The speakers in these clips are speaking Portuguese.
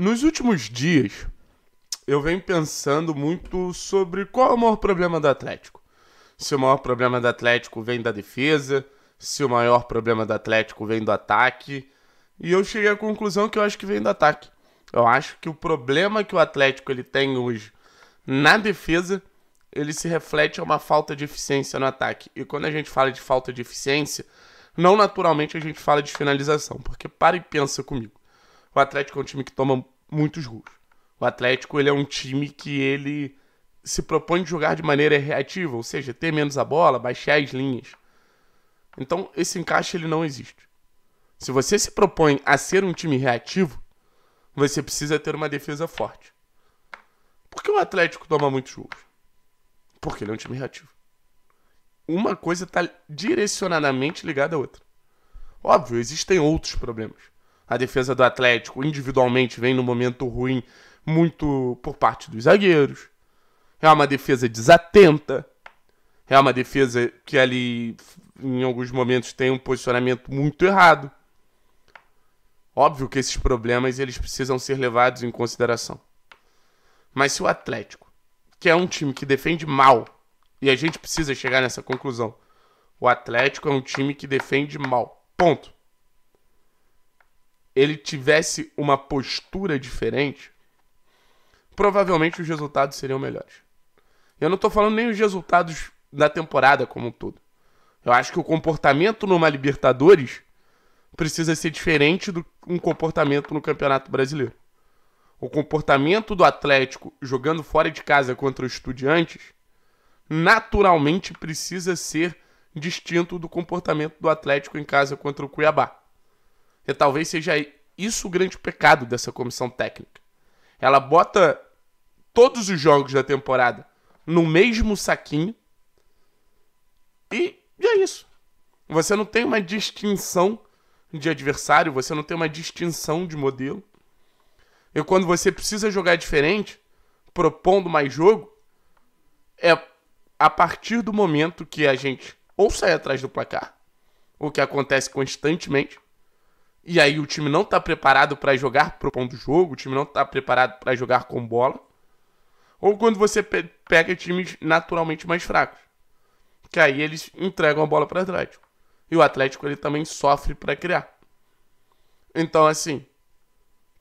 Nos últimos dias, eu venho pensando muito sobre qual é o maior problema do Atlético. Se o maior problema do Atlético vem da defesa, se o maior problema do Atlético vem do ataque. E eu cheguei à conclusão que eu acho que vem do ataque. Eu acho que o problema que o Atlético ele tem hoje na defesa, ele se reflete a uma falta de eficiência no ataque. E quando a gente fala de falta de eficiência, não naturalmente a gente fala de finalização, porque para e pensa comigo o Atlético é um time que toma muitos gols. O Atlético ele é um time que ele se propõe de jogar de maneira reativa, ou seja, ter menos a bola, baixar as linhas. Então, esse encaixe ele não existe. Se você se propõe a ser um time reativo, você precisa ter uma defesa forte. Por que o Atlético toma muitos gols? Porque ele é um time reativo. Uma coisa está direcionadamente ligada à outra. Óbvio, existem outros problemas. A defesa do Atlético, individualmente, vem no momento ruim muito por parte dos zagueiros. É uma defesa desatenta. É uma defesa que ali, em alguns momentos, tem um posicionamento muito errado. Óbvio que esses problemas eles precisam ser levados em consideração. Mas se o Atlético, que é um time que defende mal, e a gente precisa chegar nessa conclusão, o Atlético é um time que defende mal. Ponto ele tivesse uma postura diferente, provavelmente os resultados seriam melhores. Eu não estou falando nem os resultados da temporada como um todo. Eu acho que o comportamento numa Libertadores precisa ser diferente do um comportamento no Campeonato Brasileiro. O comportamento do Atlético jogando fora de casa contra os Estudiantes naturalmente precisa ser distinto do comportamento do Atlético em casa contra o Cuiabá. E talvez seja isso o grande pecado dessa comissão técnica. Ela bota todos os jogos da temporada no mesmo saquinho e, e é isso. Você não tem uma distinção de adversário, você não tem uma distinção de modelo. E quando você precisa jogar diferente, propondo mais jogo, é a partir do momento que a gente ou sai atrás do placar, o que acontece constantemente, e aí o time não está preparado para jogar propondo jogo, o time não está preparado para jogar com bola. Ou quando você pe pega times naturalmente mais fracos, que aí eles entregam a bola para o Atlético. E o Atlético ele também sofre para criar. Então assim,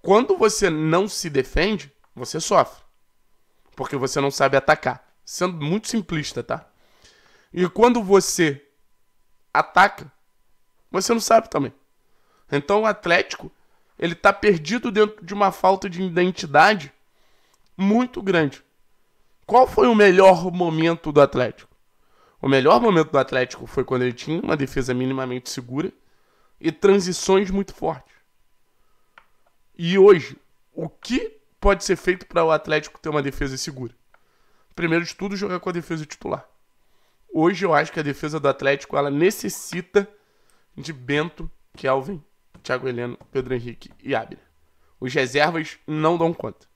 quando você não se defende, você sofre. Porque você não sabe atacar. Sendo muito simplista, tá? E quando você ataca, você não sabe também. Então o Atlético ele está perdido dentro de uma falta de identidade muito grande. Qual foi o melhor momento do Atlético? O melhor momento do Atlético foi quando ele tinha uma defesa minimamente segura e transições muito fortes. E hoje, o que pode ser feito para o Atlético ter uma defesa segura? Primeiro de tudo, jogar com a defesa titular. Hoje eu acho que a defesa do Atlético ela necessita de Bento, Kelvin Thiago Heleno, Pedro Henrique e Abner. Os reservas não dão conta.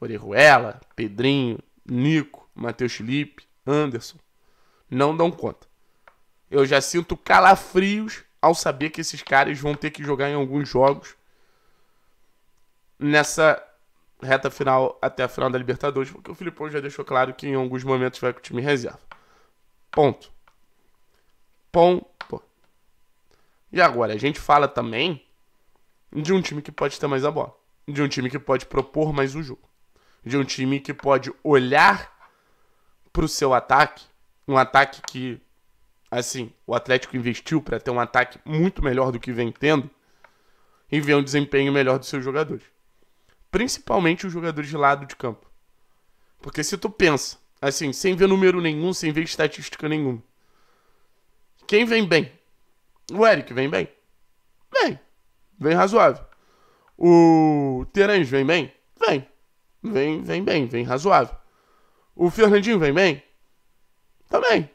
Orejuela, Pedrinho, Nico, Matheus Felipe, Anderson. Não dão conta. Eu já sinto calafrios ao saber que esses caras vão ter que jogar em alguns jogos nessa reta final até a final da Libertadores, porque o Filipão já deixou claro que em alguns momentos vai com o time reserva. Ponto. Ponto e agora, a gente fala também de um time que pode ter mais a bola, de um time que pode propor mais o jogo, de um time que pode olhar para o seu ataque, um ataque que, assim, o Atlético investiu para ter um ataque muito melhor do que vem tendo e ver um desempenho melhor dos seus jogadores. Principalmente os jogadores de lado de campo. Porque se tu pensa, assim, sem ver número nenhum, sem ver estatística nenhuma, quem vem bem o Eric vem bem? Vem. Vem razoável. O Terãs vem bem? Vem. Vem, vem bem, vem razoável. O Fernandinho vem bem? Também.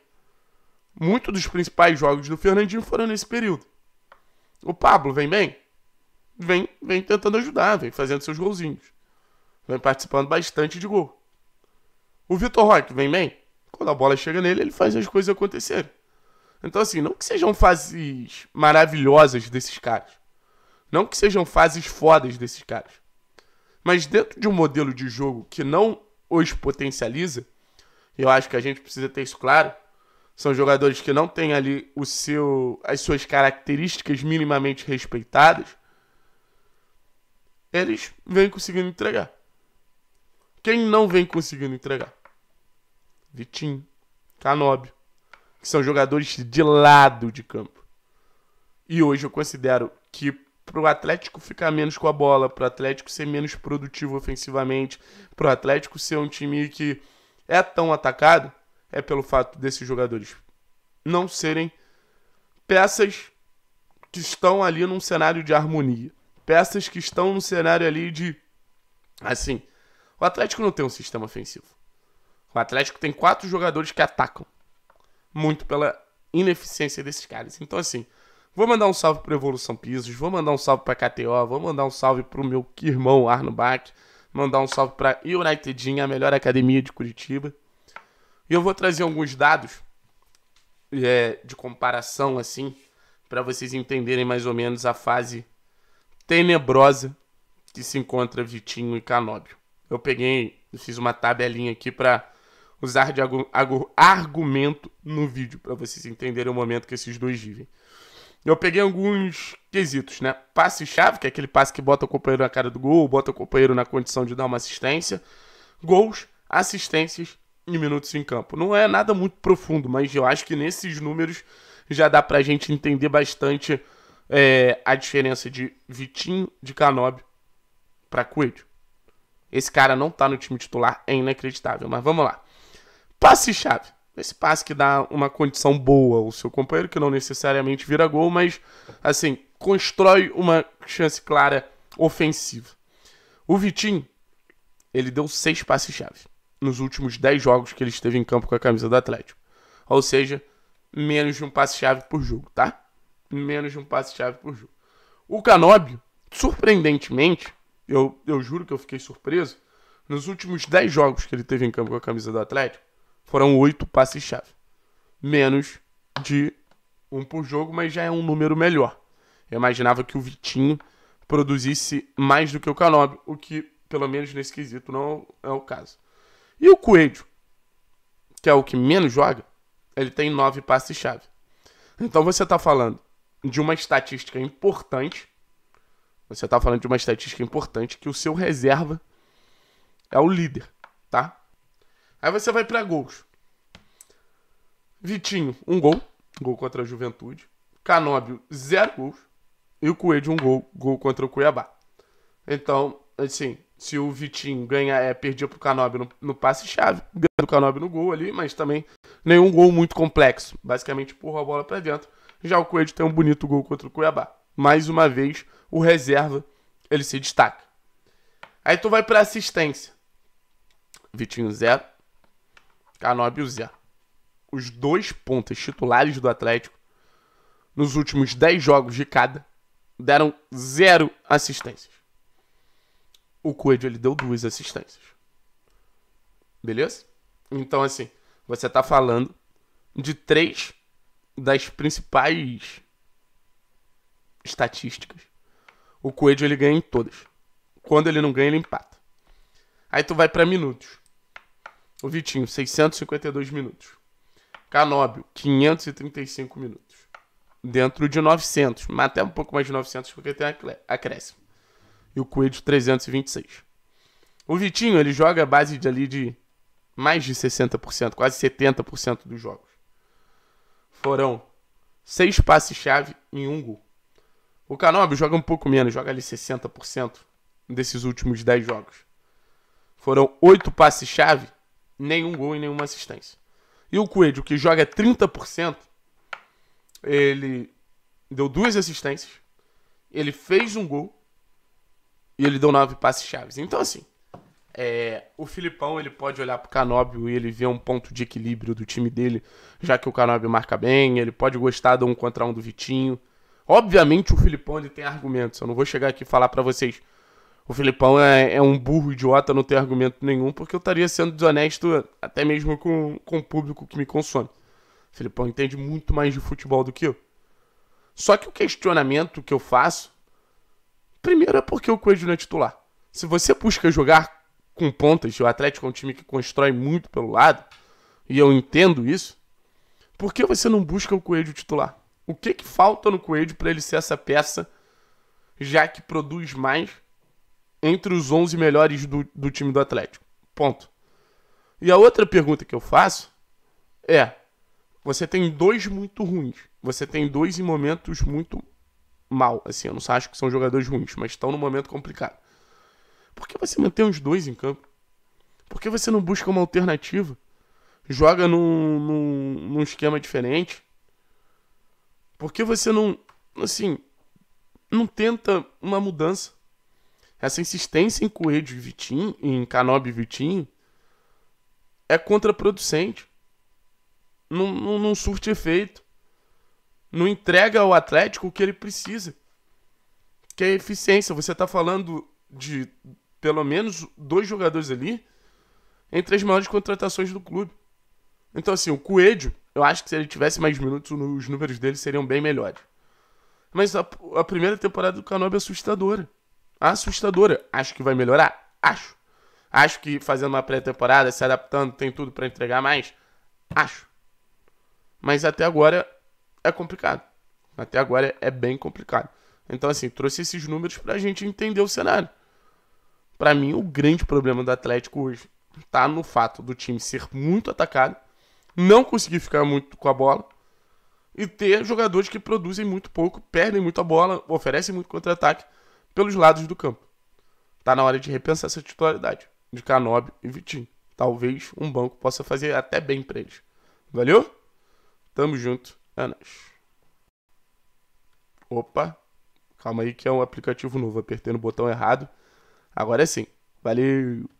Muitos dos principais jogos do Fernandinho foram nesse período. O Pablo vem bem? Vem, vem tentando ajudar, vem fazendo seus golzinhos. Vem participando bastante de gol. O Vitor Roque vem bem? Quando a bola chega nele, ele faz as coisas acontecerem. Então, assim, não que sejam fases maravilhosas desses caras. Não que sejam fases fodas desses caras. Mas dentro de um modelo de jogo que não os potencializa, eu acho que a gente precisa ter isso claro. São jogadores que não têm ali o seu, as suas características minimamente respeitadas. Eles vêm conseguindo entregar. Quem não vem conseguindo entregar? Vitinho, Canóbio, que são jogadores de lado de campo. E hoje eu considero que pro Atlético ficar menos com a bola, pro Atlético ser menos produtivo ofensivamente, pro Atlético ser um time que é tão atacado, é pelo fato desses jogadores não serem peças que estão ali num cenário de harmonia. Peças que estão num cenário ali de. Assim, o Atlético não tem um sistema ofensivo. O Atlético tem quatro jogadores que atacam muito pela ineficiência desses caras. Então, assim, vou mandar um salve para Evolução Pisos, vou mandar um salve para KTO, vou mandar um salve para o meu irmão Arno Bach, mandar um salve para Unitedinha, a melhor academia de Curitiba. E eu vou trazer alguns dados é, de comparação, assim, para vocês entenderem mais ou menos a fase tenebrosa que se encontra Vitinho e Canóbio. Eu peguei, fiz uma tabelinha aqui para usar de argumento no vídeo, para vocês entenderem o momento que esses dois vivem. Eu peguei alguns quesitos, né? Passe-chave, que é aquele passe que bota o companheiro na cara do gol, bota o companheiro na condição de dar uma assistência. Gols, assistências e minutos em campo. Não é nada muito profundo, mas eu acho que nesses números já dá pra gente entender bastante é, a diferença de Vitinho, de Canob para Coelho. Esse cara não tá no time titular, é inacreditável, mas vamos lá passe-chave. Esse passe que dá uma condição boa ao seu companheiro, que não necessariamente vira gol, mas, assim, constrói uma chance clara ofensiva. O Vitinho, ele deu seis passes-chave nos últimos dez jogos que ele esteve em campo com a camisa do Atlético. Ou seja, menos de um passe-chave por jogo, tá? Menos de um passe-chave por jogo. O Canóbio, surpreendentemente, eu, eu juro que eu fiquei surpreso, nos últimos 10 jogos que ele teve em campo com a camisa do Atlético, foram oito passes-chave. Menos de um por jogo, mas já é um número melhor. Eu imaginava que o Vitinho produzisse mais do que o Canobi, o que, pelo menos nesse quesito, não é o caso. E o Coelho, que é o que menos joga, ele tem nove passes-chave. Então você está falando de uma estatística importante. Você está falando de uma estatística importante que o seu reserva é o líder, tá? Aí você vai para gols. Vitinho, um gol. Gol contra a Juventude. Canóbio, zero gols. E o Coelho, um gol. Gol contra o Cuiabá. Então, assim, se o Vitinho ganhar, é, perdia pro Canóbio no, no passe-chave, ganha do Canóbio no gol ali, mas também nenhum gol muito complexo. Basicamente, empurra a bola para dentro. Já o Coelho tem um bonito gol contra o Cuiabá. Mais uma vez, o reserva, ele se destaca. Aí tu vai pra assistência. Vitinho, zero. Canóbio e Zé. Os dois pontas titulares do Atlético, nos últimos 10 jogos de cada, deram zero assistências. O Coelho ele deu duas assistências. Beleza? Então, assim, você tá falando de três das principais estatísticas. O Coelho ele ganha em todas. Quando ele não ganha, ele empata. Aí tu vai para minutos. O Vitinho, 652 minutos. Canóbio, 535 minutos. Dentro de 900, mas até um pouco mais de 900 porque tem acréscimo. E o Coelho, 326. O Vitinho, ele joga a base de ali de mais de 60%, quase 70% dos jogos. Foram seis passes-chave em um gol. O Canobio joga um pouco menos, joga ali 60% desses últimos 10 jogos. Foram oito passes-chave nenhum gol e nenhuma assistência. E o Coelho, que joga 30%, ele deu duas assistências, ele fez um gol e ele deu nove passes chaves. Então, assim, é, o Filipão ele pode olhar pro Canóbio e ele vê um ponto de equilíbrio do time dele, já que o Canóbio marca bem, ele pode gostar de um contra um do Vitinho. Obviamente o Filipão ele tem argumentos, eu não vou chegar aqui e falar para vocês o Filipão é, é, um burro idiota, não tem argumento nenhum, porque eu estaria sendo desonesto até mesmo com, com o público que me consome. O Filipão entende muito mais de futebol do que eu. Só que o questionamento que eu faço, primeiro é porque o Coelho não é titular. Se você busca jogar com pontas, o Atlético é um time que constrói muito pelo lado, e eu entendo isso, por que você não busca o Coelho titular? O que, que falta no Coelho para ele ser essa peça, já que produz mais entre os 11 melhores do, do time do Atlético. Ponto. E a outra pergunta que eu faço é: você tem dois muito ruins. Você tem dois em momentos muito mal. Assim, eu não acho que são jogadores ruins, mas estão num momento complicado. Por que você mantém os dois em campo? Por que você não busca uma alternativa? Joga num, num, num esquema diferente? Por que você não, assim, não tenta uma mudança? Essa insistência em Coelho e Vitinho, em Canobi e Vitinho, é contraproducente. Não, não, não surte efeito. Não entrega ao Atlético o que ele precisa. Que é eficiência. Você está falando de pelo menos dois jogadores ali entre as maiores contratações do clube. Então, assim, o Coelho, eu acho que se ele tivesse mais minutos, os números dele seriam bem melhores. Mas a, a primeira temporada do Canobi é assustadora assustadora. Acho que vai melhorar? Acho. Acho que fazendo uma pré-temporada, se adaptando, tem tudo para entregar mais? Acho. Mas até agora é complicado. Até agora é bem complicado. Então, assim, trouxe esses números para a gente entender o cenário. Para mim, o grande problema do Atlético hoje está no fato do time ser muito atacado, não conseguir ficar muito com a bola e ter jogadores que produzem muito pouco, perdem muito a bola, oferecem muito contra-ataque pelos lados do campo. Tá na hora de repensar essa titularidade de Canob e Vitinho. Talvez um banco possa fazer até bem para eles. Valeu? Tamo junto. É nóis. Opa. Calma aí que é um aplicativo novo. Apertei no botão errado. Agora é sim. Valeu!